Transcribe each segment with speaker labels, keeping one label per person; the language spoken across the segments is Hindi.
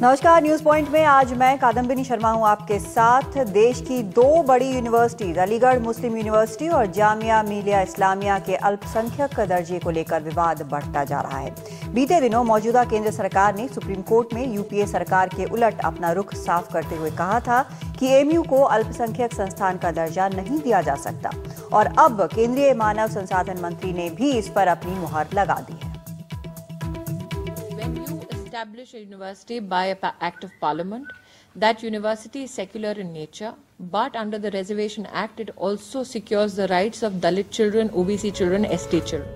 Speaker 1: नमस्कार न्यूज पॉइंट में आज मैं कादम्बिनी शर्मा हूं आपके साथ देश की दो बड़ी यूनिवर्सिटीज अलीगढ़ मुस्लिम यूनिवर्सिटी और जामिया मिलिया इस्लामिया के अल्पसंख्यक दर्जे को लेकर विवाद बढ़ता जा रहा है बीते दिनों मौजूदा केंद्र सरकार ने सुप्रीम कोर्ट में यूपीए सरकार के उलट अपना रुख साफ करते हुए कहा था कि एमयू को अल्पसंख्यक संस्थान का दर्जा नहीं दिया जा सकता और अब केंद्रीय मानव संसाधन मंत्री ने भी इस पर अपनी मुहर लगा दी establish a university by an Act of Parliament. That university is secular in nature, but under the Reservation Act, it also secures the rights of Dalit children, OBC children, ST children.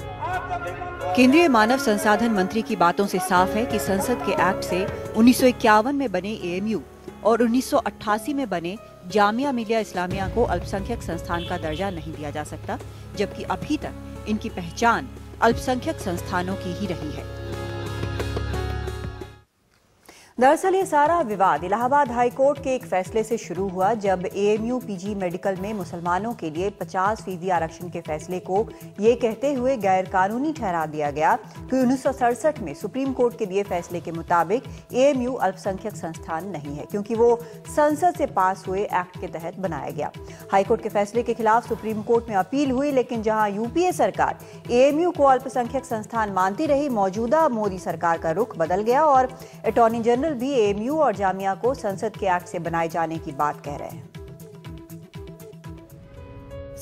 Speaker 1: केंद्रीय मानव संसाधन मंत्री की बातों से साफ है कि संसद के एक्ट से 1951 में बने एएमयू और 1988 में बने जामिया मिलिया इस्लामिया को अल्पसंख्यक संस्थान का दर्जा नहीं दिया जा सकता जबकि अभी तक इनकी पहचान अल्पसंख्यक संस्थानों की ही रही है दरअसल ये सारा विवाद इलाहाबाद हाई कोर्ट के एक फैसले से शुरू हुआ जब एएमयू पीजी मेडिकल में मुसलमानों के लिए 50 फीसदी आरक्षण के फैसले को ये कहते हुए गैरकानूनी ठहरा दिया गया कि उन्नीस में सुप्रीम कोर्ट के दिए फैसले के मुताबिक एएमयू अल्पसंख्यक संस्थान नहीं है क्योंकि वो संसद से पास हुए एक्ट के तहत बनाया गया हाईकोर्ट के फैसले के खिलाफ सुप्रीम कोर्ट में अपील हुई लेकिन जहां यूपीए सरकार एएमयू को अल्पसंख्यक संस्थान मानती रही मौजूदा मोदी सरकार का रुख बदल गया और अटॉर्नी जनरल दरअसल भी एएमयू और जामिया को संसद के एक्ट से बनाए जाने की बात कह रहे हैं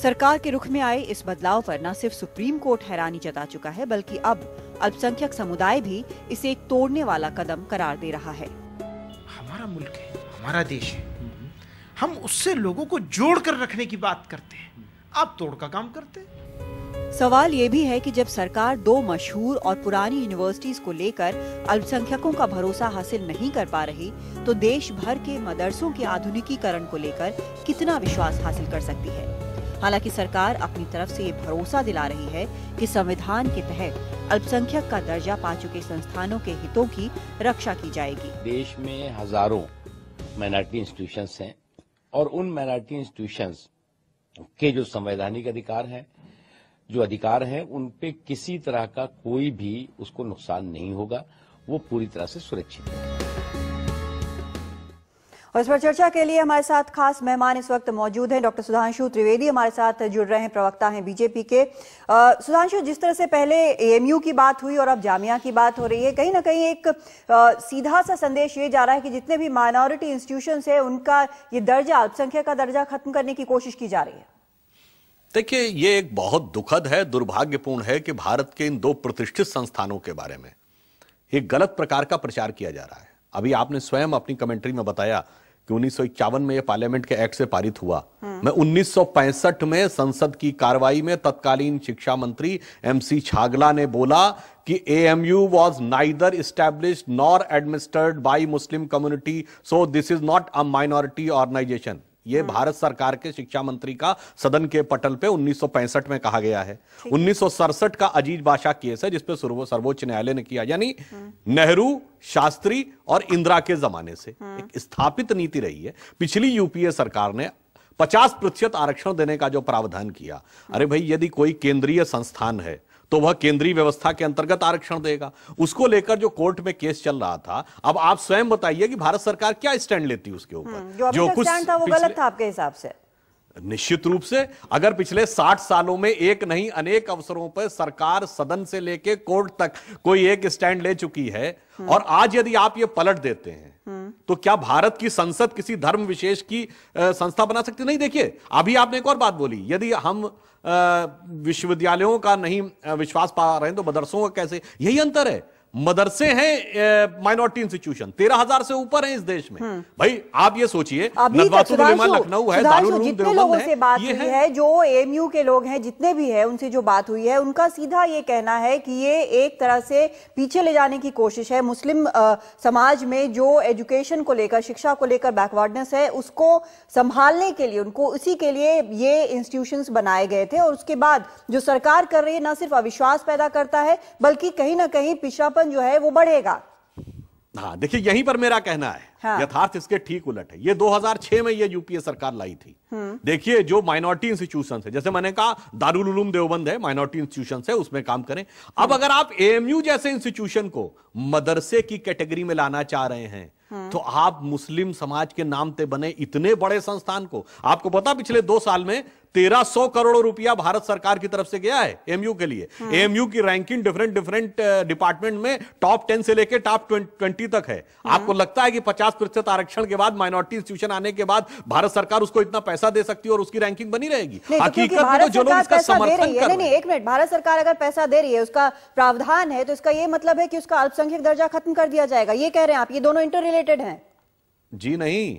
Speaker 1: सरकार के रुख में आए इस बदलाव पर न सिर्फ सुप्रीम कोर्ट हैरानी जता चुका है बल्कि अब अल्पसंख्यक समुदाय भी इसे एक तोड़ने वाला कदम करार दे रहा है
Speaker 2: हमारा मुल्क है हमारा देश है हम उससे लोगों को जोड़ कर रखने की बात करते हैं आप तोड़ का काम करते हैं
Speaker 1: सवाल ये भी है कि जब सरकार दो मशहूर और पुरानी यूनिवर्सिटीज को लेकर अल्पसंख्यकों का भरोसा हासिल नहीं कर पा रही तो देश भर के मदरसों के आधुनिकीकरण को लेकर कितना विश्वास हासिल कर सकती है हालांकि सरकार अपनी तरफ से ये भरोसा दिला रही है कि संविधान के तहत अल्पसंख्यक का दर्जा पा चुके संस्थानों के हितों की रक्षा की जाएगी
Speaker 2: देश में हजारों माइनॉरिटी इंस्टीट्यूशन हैं और उन माइनॉरिटी इंस्टीट्यूशन के जो संवैधानिक अधिकार हैं जो अधिकार हैं उन पे किसी तरह का कोई भी उसको नुकसान नहीं होगा वो पूरी तरह से सुरक्षित है
Speaker 1: और इस पर चर्चा के लिए हमारे साथ खास मेहमान इस वक्त मौजूद हैं डॉक्टर सुधांशु त्रिवेदी हमारे साथ जुड़ रहे हैं प्रवक्ता हैं बीजेपी के सुधांशु जिस तरह से पहले एएमयू की बात हुई और अब जामिया की बात हो रही है कहीं ना कहीं एक आ, सीधा सा संदेश ये जा रहा है कि जितने भी माइनॉरिटी इंस्टीट्यूशन है उनका ये दर्जा अल्पसंख्यक का दर्जा खत्म करने की कोशिश की जा रही है
Speaker 2: देखिए ये एक बहुत दुखद है दुर्भाग्यपूर्ण है कि भारत के इन दो प्रतिष्ठित संस्थानों के बारे में एक गलत प्रकार का प्रचार किया जा रहा है अभी आपने स्वयं अपनी कमेंट्री में बताया कि उन्नीस में यह पार्लियामेंट के एक्ट से पारित हुआ हम्म। मैं 1965 में संसद की कार्रवाई में तत्कालीन शिक्षा मंत्री एमसी छागला ने बोला कि AMU was neither established nor administered by Muslim community so this is not a minority organisation ये हाँ। भारत सरकार के शिक्षा मंत्री का सदन के पटल पे 1965 में कहा गया है उन्नीस का अजीज बादशाह केस है जिसपे सर्वोच्च न्यायालय ने किया यानी हाँ। नेहरू शास्त्री और इंदिरा के जमाने से हाँ। एक स्थापित नीति रही है पिछली यूपीए सरकार ने पचास प्रतिशत आरक्षण देने का जो प्रावधान किया अरे भाई यदि कोई केंद्रीय संस्थान है तो वह केंद्रीय व्यवस्था के अंतर्गत आरक्षण देगा उसको लेकर जो कोर्ट में केस चल रहा था अब आप स्वयं बताइए कि भारत सरकार क्या स्टैंड लेती उसके ऊपर
Speaker 1: हम्म, जो, जो कुछ था वो गलत था आपके हिसाब से
Speaker 2: निश्चित रूप से अगर पिछले 60 सालों में एक नहीं अनेक अवसरों पर सरकार सदन से लेकर कोर्ट तक कोई एक स्टैंड ले चुकी है हम्म। और आज यदि आप ये पलट देते हैं तो क्या भारत की संसद किसी धर्म विशेष की संस्था बना सकती नहीं देखिए अभी आपने एक और बात बोली यदि हम विश्वविद्यालयों का नहीं विश्वास पा रहे हैं तो मदरसों का कैसे यही अंतर है मदरसे हैं माइनॉरिटी इंस्टीट्यूशन तेरह हजार से ऊपर हैं इस देश में हम्म। भाई आप ये सोचिए लखनऊ है जितने लोगों से बात हुई है,
Speaker 1: जो एमयू के लोग हैं जितने भी हैं उनसे जो बात हुई है उनका सीधा ये कहना है कि ये एक तरह से पीछे ले जाने की कोशिश है मुस्लिम आ, समाज में जो एजुकेशन को लेकर शिक्षा को लेकर बैकवर्डनेस है उसको संभालने के लिए उनको उसी के लिए ये इंस्टीट्यूशन बनाए गए थे और उसके बाद जो सरकार कर रही है ना सिर्फ अविश्वास पैदा करता है बल्कि कहीं ना कहीं पिछड़ा बचपन जो है वो बढ़ेगा
Speaker 2: हाँ देखिए यहीं पर मेरा कहना है हाँ। यथार्थ इसके ठीक उलट है ये 2006 में ये यूपीए सरकार लाई थी हम्म। देखिए जो माइनॉरिटी इंस्टीट्यूशन है जैसे मैंने कहा दारुल देवबंद है माइनॉरिटी इंस्टीट्यूशन है उसमें काम करें अब अगर आप एएमयू जैसे इंस्टीट्यूशन को मदरसे की कैटेगरी में लाना चाह रहे हैं हम्म। तो आप मुस्लिम समाज के नाम से बने इतने बड़े संस्थान को आपको पता पिछले दो साल में तेरह सौ करोड़ रुपया भारत सरकार की तरफ से गया है एमयू के लिए एमयू हाँ। की रैंकिंग डिफरेंट डिफरेंट डिपार्टमेंट में टॉप टेन से लेकर टॉप ट्वेंटी तक है हाँ। आपको लगता है कि पचास प्रतिशत आरक्षण के बाद माइनॉरिटी इंस्टीट्यूशन आने के बाद भारत सरकार उसको इतना पैसा दे सकती है और उसकी रैंकिंग बनी रहेगी हकीकत में तो जो लोग इसका समर्थन कर
Speaker 1: नहीं एक मिनट भारत सरकार अगर पैसा दे रही है उसका प्रावधान है तो इसका यह मतलब है कि उसका अल्पसंख्यक दर्जा खत्म कर दिया जाएगा ये कह रहे हैं आप ये दोनों इंटर रिलेटेड है
Speaker 2: जी नहीं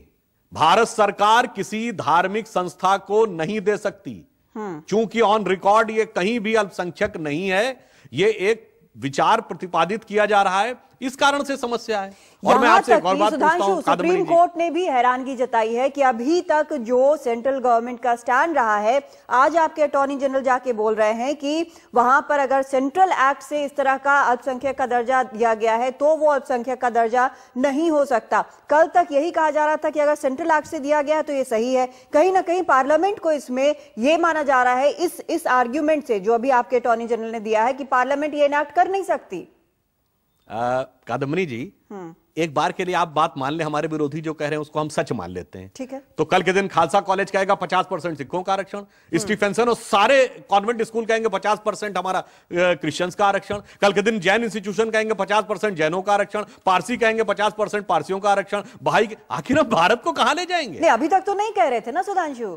Speaker 2: भारत सरकार किसी धार्मिक संस्था को नहीं दे सकती
Speaker 1: क्योंकि
Speaker 2: ऑन रिकॉर्ड ये कहीं भी अल्पसंख्यक नहीं है ये एक विचार प्रतिपादित किया जा रहा है इस कारण से समस्या है और मैं आपसे एक और बात पूछता हूं सुप्रीम कोर्ट
Speaker 1: ने भी हैरानगी जताई है कि अभी तक जो सेंट्रल गवर्नमेंट का स्टैंड रहा है आज आपके अटॉर्नी जनरल जाके बोल रहे हैं कि वहां पर अगर सेंट्रल एक्ट से इस तरह का अल्पसंख्यक का दर्जा दिया गया है तो वो अल्पसंख्यक का दर्जा नहीं हो सकता कल तक यही कहा जा रहा था कि अगर सेंट्रल एक्ट से दिया गया तो ये सही है कहीं ना कहीं पार्लियामेंट को इसमें यह माना जा रहा है इस इस आर्ग्यूमेंट से जो अभी आपके अटॉर्नी जनरल ने दिया है कि पार्लियामेंट ये इनैक्ट कर नहीं सकती
Speaker 2: कादम्बनी जी हम्म। एक बार के लिए आप बात मान ले हमारे विरोधी जो कह रहे हैं उसको हम सच मान लेते हैं ठीक है तो कल के दिन खालसा कॉलेज कहेगा पचास परसेंट सिखों का आरक्षण हम्म। स्टीफेंसन और सारे कॉन्वेंट स्कूल कहेंगे पचास परसेंट हमारा क्रिश्चियंस का आरक्षण कल के दिन जैन इंस्टीट्यूशन कहेंगे पचास परसेंट जैनों का आरक्षण पारसी कहेंगे पचास परसेंट पारसियों का आरक्षण भाई आखिर हम भारत को कहा ले जाएंगे
Speaker 1: अभी तक तो नहीं कह रहे थे ना सुधांशु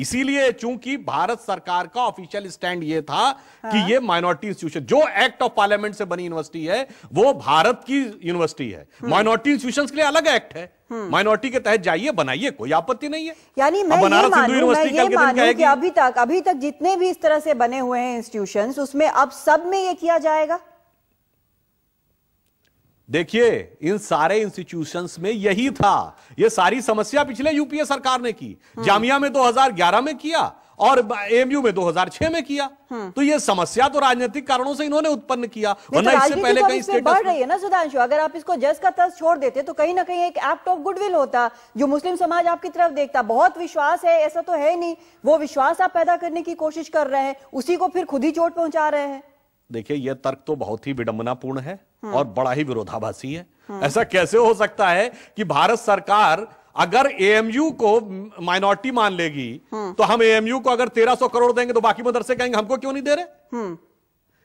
Speaker 2: इसीलिए चूंकि भारत सरकार का ऑफिशियल स्टैंड ये था हाँ? कि ये माइनॉरिटी इंस्टीट्यूशन जो एक्ट ऑफ पार्लियामेंट से बनी यूनिवर्सिटी है वो भारत की यूनिवर्सिटी है माइनॉरिटी हम्म। इंस्टीट्यूशन के लिए अलग एक्ट है माइनॉरिटी हम्म। के तहत जाइए बनाइए कोई आपत्ति नहीं है
Speaker 1: यानी मैं बनारस हिंदू यूनिवर्सिटी कल के दिन कहेगी अभी तक अभी तक जितने भी इस तरह से बने हुए हैं इंस्टीट्यूशंस उसमें अब सब में ये किया जाएगा
Speaker 2: देखिए इन सारे इंस्टीट्यूशंस में यही था ये सारी समस्या पिछले यूपीए सरकार ने की हम्म। जामिया में 2011 में किया और एमयू में 2006 में किया हम्म। तो ये समस्या तो राजनीतिक कारणों से इन्होंने उत्पन्न किया वरना तो इससे पहले तो कहीं स्टेटस बढ़ रही है
Speaker 1: ना सुधांशु अगर आप इसको जस का तस छोड़ देते तो कहीं ना कहीं एक एक्ट ऑफ गुडविल होता जो मुस्लिम समाज आपकी तरफ देखता बहुत विश्वास है ऐसा तो है नहीं वो विश्वास आप पैदा करने की कोशिश कर रहे हैं उसी को फिर खुद ही चोट पहुंचा रहे हैं
Speaker 2: देखिए यह तर्क तो बहुत ही विडंबनापूर्ण है हम्म। और बड़ा ही विरोधाभासी है ऐसा कैसे हो सकता है कि भारत सरकार अगर एएमयू को माइनॉरिटी मान लेगी हम्म। तो हम एएमयू को अगर 1300 करोड़ देंगे तो बाकी मदरसे कहेंगे हमको क्यों नहीं दे रहे हम्म।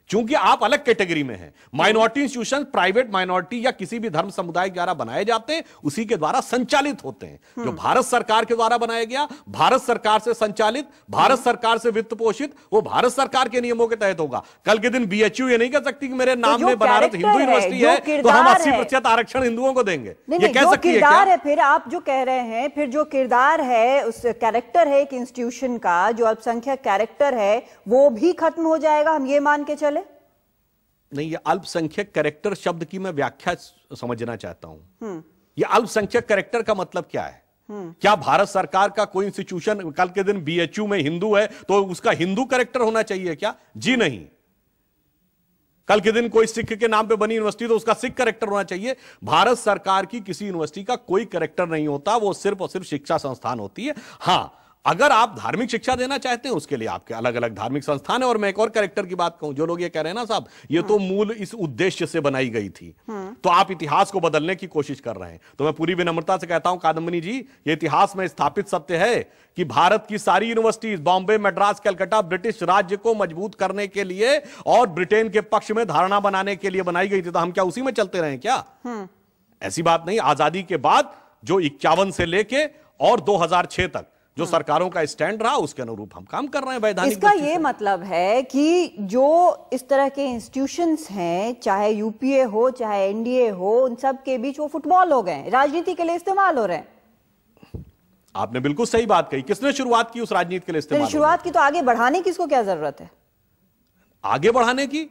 Speaker 2: क्योंकि आप अलग कैटेगरी में हैं माइनॉरिटी इंस्टीट्यूशन प्राइवेट माइनॉरिटी या किसी भी धर्म समुदाय के द्वारा बनाए जाते हैं उसी के द्वारा संचालित होते हैं जो हम्म। भारत सरकार के द्वारा बनाया गया भारत सरकार से संचालित भारत हम्म। सरकार से वित्त पोषित वो भारत सरकार के नियमों के तहत होगा कल के दिन बीएचयू ये नहीं कह सकती कि मेरे तो नाम में बनारस हिंदू यूनिवर्सिटी है तो हम अस्सी प्रतिशत आरक्षण हिंदुओं को देंगे
Speaker 1: ये कह सकती है फिर आप जो कह रहे हैं फिर जो किरदार है उस कैरेक्टर है एक इंस्टीट्यूशन का जो अल्पसंख्यक कैरेक्टर है वो भी खत्म हो जाएगा हम ये मान के चले
Speaker 2: नहीं ये अल्पसंख्यक करेक्टर शब्द की मैं व्याख्या समझना चाहता हूं हम्म। ये अल्पसंख्यक करेक्टर का मतलब क्या है हम्म। क्या भारत सरकार का कोई इंस्टीट्यूशन कल के दिन बीएचयू में हिंदू है तो उसका हिंदू करेक्टर होना चाहिए क्या जी नहीं कल के दिन कोई सिख के नाम पे बनी यूनिवर्सिटी तो उसका सिख करेक्टर होना चाहिए भारत सरकार की किसी यूनिवर्सिटी का कोई करेक्टर नहीं होता वो सिर्फ और सिर्फ शिक्षा संस्थान होती है हाँ अगर आप धार्मिक शिक्षा देना चाहते हैं उसके लिए आपके अलग अलग धार्मिक संस्थान है और मैं एक और करेक्टर की बात कहूं जो लोग ये कह रहे हैं ना साहब ये तो हाँ। मूल इस उद्देश्य से बनाई गई थी हाँ। तो आप इतिहास को बदलने की कोशिश कर रहे हैं तो मैं पूरी विनम्रता से कहता हूं कादम्बनी जी ये इतिहास में स्थापित सत्य है कि भारत की सारी यूनिवर्सिटीज बॉम्बे मद्रास कलकत्ता ब्रिटिश राज्य को मजबूत करने के लिए और ब्रिटेन के पक्ष में धारणा बनाने के लिए बनाई गई थी तो हम क्या उसी में चलते रहे क्या हाँ। ऐसी बात नहीं आजादी के बाद जो इक्यावन से लेके और 2006 तक जो हाँ। सरकारों का स्टैंड रहा उसके अनुरूप हम काम कर रहे हैं वैधानिक इसका
Speaker 1: ये मतलब है कि जो इस तरह के इंस्टीट्यूशन हैं चाहे यूपीए हो चाहे एनडीए हो उन सब के बीच वो फुटबॉल हो गए राजनीति के लिए इस्तेमाल हो रहे हैं
Speaker 2: आपने बिल्कुल सही बात कही किसने शुरुआत की उस राजनीति के लिए इस्तेमाल तो शुरुआत
Speaker 1: की तो आगे बढ़ाने की इसको क्या जरूरत है
Speaker 2: आगे बढ़ाने की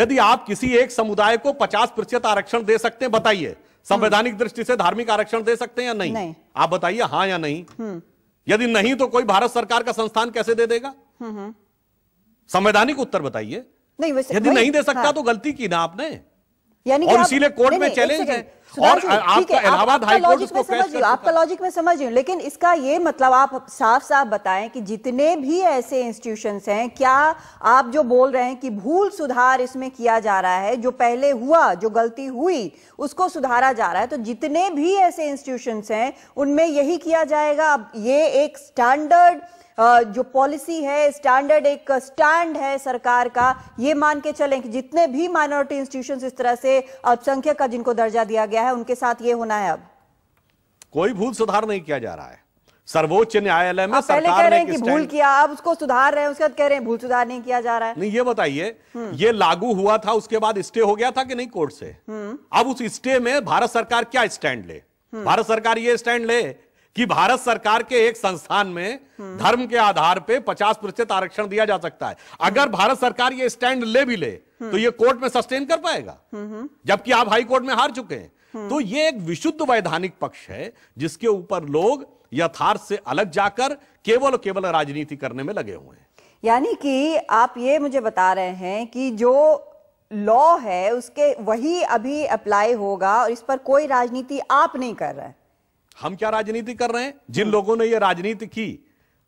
Speaker 2: यदि आप किसी एक समुदाय को पचास प्रतिशत आरक्षण दे सकते हैं बताइए हम्म। संवैधानिक दृष्टि से धार्मिक आरक्षण दे सकते हैं या नहीं, नहीं। आप बताइए हाँ या नहीं हम्म। यदि नहीं तो कोई भारत सरकार का संस्थान कैसे दे देगा हम्म, हम्म। संवैधानिक उत्तर बताइए
Speaker 1: नहीं यदि नहीं दे सकता हाँ।
Speaker 2: तो गलती की ना आपने
Speaker 1: यानी और इसीलिए कोर्ट में चैलेंज है और आपका इलाहाबाद हाई कोर्ट उसको समझ रही आपका लॉजिक में समझ रही हूँ लेकिन इसका ये मतलब आप साफ साफ बताएं कि जितने भी ऐसे इंस्टीट्यूशंस हैं क्या आप जो बोल रहे हैं कि भूल सुधार इसमें किया जा रहा है जो पहले हुआ जो गलती हुई उसको सुधारा जा रहा है तो जितने भी ऐसे इंस्टीट्यूशंस हैं उनमें यही किया जाएगा अब ये एक स्टैंडर्ड जो पॉलिसी है स्टैंडर्ड एक स्टैंड है सरकार का ये मान के चलें कि जितने भी माइनॉरिटी इंस्टीट्यूशन इस तरह से अल्पसंख्यक का जिनको दर्जा दिया गया है उनके साथ ये होना है अब
Speaker 2: कोई भूल सुधार नहीं किया जा रहा है सर्वोच्च न्यायालय में पहले कह रहे हैं कि भूल
Speaker 1: किया आप उसको सुधार रहे हैं उसके बाद कह रहे हैं भूल सुधार नहीं किया जा रहा है
Speaker 2: नहीं ये बताइए हम्म। ये लागू हुआ था उसके बाद स्टे हो गया था कि नहीं कोर्ट से हम्म। अब उस स्टे में भारत सरकार क्या स्टैंड ले हम्म। भारत सरकार ये स्टैंड ले कि भारत सरकार के एक संस्थान में धर्म के आधार पे 50 प्रतिशत आरक्षण दिया जा सकता है अगर भारत सरकार ये स्टैंड ले भी ले तो ये कोर्ट में सस्टेन कर पाएगा जबकि आप हाई कोर्ट में हार चुके हैं तो ये एक विशुद्ध वैधानिक पक्ष है जिसके ऊपर लोग यथार्थ से अलग जाकर केवल केवल राजनीति करने में लगे हुए हैं
Speaker 1: यानी कि आप ये मुझे बता रहे हैं कि जो लॉ है उसके वही अभी अप्लाई होगा और इस पर कोई राजनीति आप नहीं कर रहे हैं
Speaker 2: हम क्या राजनीति कर रहे हैं जिन हम्म। लोगों ने ये राजनीति की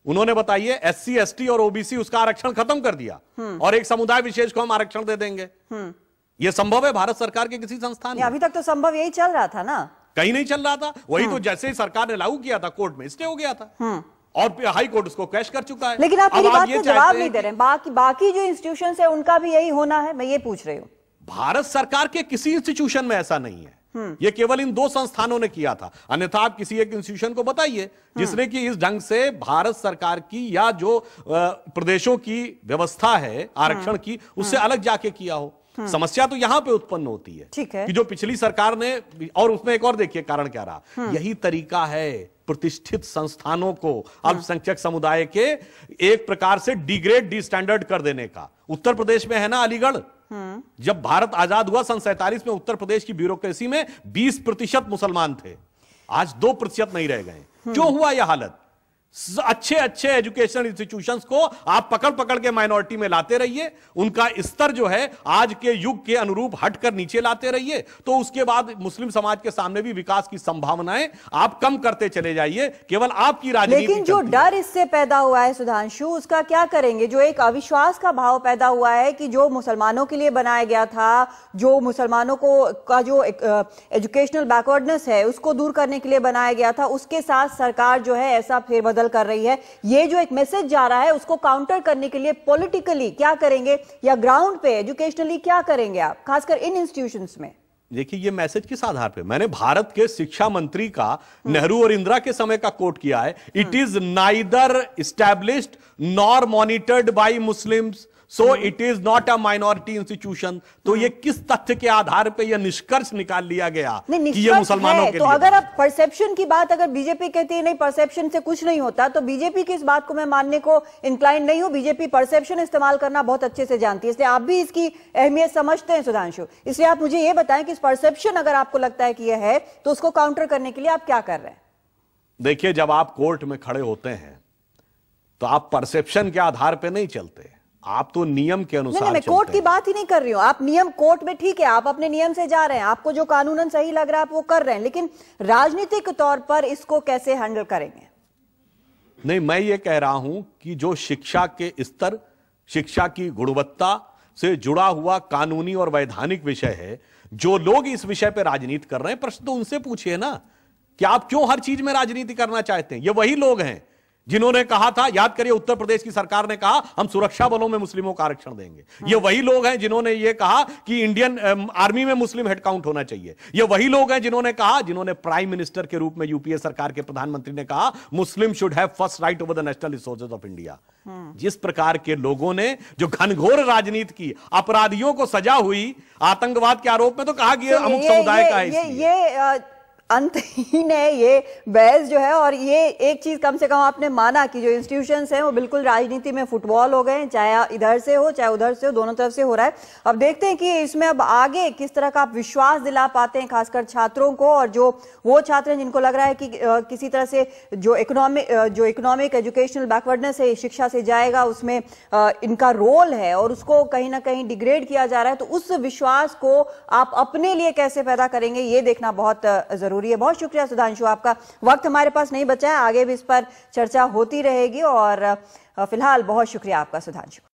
Speaker 2: उन्होंने बताइए एस सी और ओबीसी उसका आरक्षण खत्म कर दिया हम्म। और एक समुदाय विशेष को हम आरक्षण दे देंगे हम्म। ये संभव है भारत सरकार के किसी संस्थान में अभी
Speaker 1: तक तो संभव यही चल रहा था ना
Speaker 2: कहीं नहीं चल रहा था वही तो जैसे ही सरकार ने लागू किया था कोर्ट में स्टे हो गया था और हाई कोर्ट उसको कैश कर चुका है लेकिन आप बात का जवाब नहीं दे
Speaker 1: रहे हैं बाकी बाकी जो इंस्टीट्यूशन है उनका भी यही होना है मैं ये पूछ रही हूँ
Speaker 2: भारत सरकार के किसी इंस्टीट्यूशन में ऐसा नहीं है हम्म। यह केवल इन दो संस्थानों ने किया था अन्यथा आप किसी एक इंस्टीट्यूशन को बताइए हम्म। जिसने कि इस ढंग से भारत सरकार की या जो प्रदेशों की व्यवस्था है हम्म। आरक्षण की उससे अलग जाके किया हो समस्या तो यहां पे उत्पन्न होती है ठीक है कि जो पिछली सरकार ने और उसमें एक और देखिए कारण क्या रहा यही तरीका है प्रतिष्ठित संस्थानों को अल्पसंख्यक समुदाय के एक प्रकार से डिग्रेड डी स्टैंडर्ड कर देने का उत्तर प्रदेश में है ना अलीगढ़ हम्म। जब भारत आजाद हुआ सन सैतालीस में उत्तर प्रदेश की ब्यूरोक्रेसी में 20 प्रतिशत मुसलमान थे आज दो प्रतिशत नहीं रह गए हम्म। क्यों हुआ यह हालत अच्छे अच्छे एजुकेशनल इंस्टीट्यूशंस को आप पकड़ पकड़ के माइनॉरिटी में लाते रहिए उनका स्तर जो है आज के युग के अनुरूप हटकर नीचे लाते रहिए तो उसके बाद मुस्लिम समाज के सामने भी विकास की संभावनाएं आप कम करते चले जाइए केवल आपकी राजनीति लेकिन जो
Speaker 1: डर इससे पैदा हुआ है सुधांशु उसका क्या करेंगे जो एक अविश्वास का भाव पैदा हुआ है कि जो मुसलमानों के लिए बनाया गया था जो मुसलमानों को का जो एजुकेशनल बैकवर्डनेस है उसको दूर करने के लिए बनाया गया था उसके साथ सरकार जो है ऐसा फेरबदल बदल कर रही है ये जो एक मैसेज जा रहा है उसको काउंटर करने के लिए पॉलिटिकली क्या करेंगे या ग्राउंड पे एजुकेशनली क्या करेंगे आप खासकर इन इंस्टीट्यूशन में
Speaker 2: देखिए ये मैसेज किस आधार पे मैंने भारत के शिक्षा मंत्री का नेहरू और इंदिरा के समय का कोट किया है it is neither established nor monitored by Muslims so it is not a minority institution तो hmm. ये किस तथ्य के आधार पर यह निष्कर्ष निकाल लिया गया कि ये मुसलमानों के तो लिए अगर
Speaker 1: आप परसेप्शन की बात अगर बीजेपी कहती है नहीं परसेप्शन से कुछ नहीं होता तो बीजेपी की इस बात को मैं मानने को इंक्लाइन नहीं हूं बीजेपी परसेप्शन इस्तेमाल करना बहुत अच्छे से जानती है इसलिए आप भी इसकी अहमियत समझते हैं सुधांशु इसलिए आप मुझे ये बताएं कि इस परसेप्शन अगर आपको लगता है कि यह है तो उसको काउंटर करने के लिए आप क्या कर रहे हैं
Speaker 2: देखिए जब आप कोर्ट में खड़े होते हैं तो आप परसेप्शन के आधार पर नहीं चलते आप तो नियम के अनुसार नहीं, नहीं, मैं कोर्ट की
Speaker 1: बात ही नहीं कर रही हूँ आप नियम कोर्ट में ठीक है आप अपने नियम से जा रहे हैं आपको जो कानूनन सही लग रहा है आप वो कर रहे हैं लेकिन राजनीतिक तौर पर इसको कैसे हैंडल करेंगे
Speaker 2: नहीं मैं ये कह रहा हूं कि जो शिक्षा के स्तर शिक्षा की गुणवत्ता से जुड़ा हुआ कानूनी और वैधानिक विषय है जो लोग इस विषय पर राजनीति कर रहे हैं प्रश्न तो उनसे पूछिए ना कि आप क्यों हर चीज में राजनीति करना चाहते हैं ये वही लोग हैं जिन्होंने कहा था याद करिए उत्तर प्रदेश की सरकार ने कहा हम सुरक्षा बलों में मुस्लिमों का आरक्षण देंगे हाँ। ये वही लोग हैं जिन्होंने ये कहा कि इंडियन आर्मी में मुस्लिम हेडकाउंट होना चाहिए ये वही लोग हैं जिन्होंने कहा जिन्होंने प्राइम मिनिस्टर के रूप में यूपीए सरकार के प्रधानमंत्री ने कहा Muslim should have first right over the national resources of India हाँ। जिस प्रकार के लोगों ने जो घनघोर राजनीति की अपराधियों को सजा हुई आतंकवाद के आरोप में तो कहा गया अमुक समुदाय का है ये,
Speaker 1: ये, ये, अंतहीन है ये बहस जो है और ये एक चीज़ कम से कम आपने माना कि जो इंस्टीट्यूशंस हैं वो बिल्कुल राजनीति में फुटबॉल हो गए चाहे इधर से हो चाहे उधर से हो दोनों तरफ से हो रहा है अब देखते हैं कि इसमें अब आगे किस तरह का आप विश्वास दिला पाते हैं खासकर छात्रों को और जो वो छात्र हैं जिनको लग रहा है कि किसी तरह से जो इकोनॉमिक जो इकोनॉमिक एजुकेशनल बैकवर्डनेस है शिक्षा से जाएगा उसमें इनका रोल है और उसको कहीं ना कहीं डिग्रेड किया जा रहा है तो उस विश्वास को आप अपने लिए कैसे पैदा करेंगे ये देखना बहुत जरूरी जरूरी है बहुत शुक्रिया सुधांशु आपका वक्त हमारे पास नहीं बचा है आगे भी इस पर चर्चा होती रहेगी और फिलहाल बहुत शुक्रिया आपका सुधांशु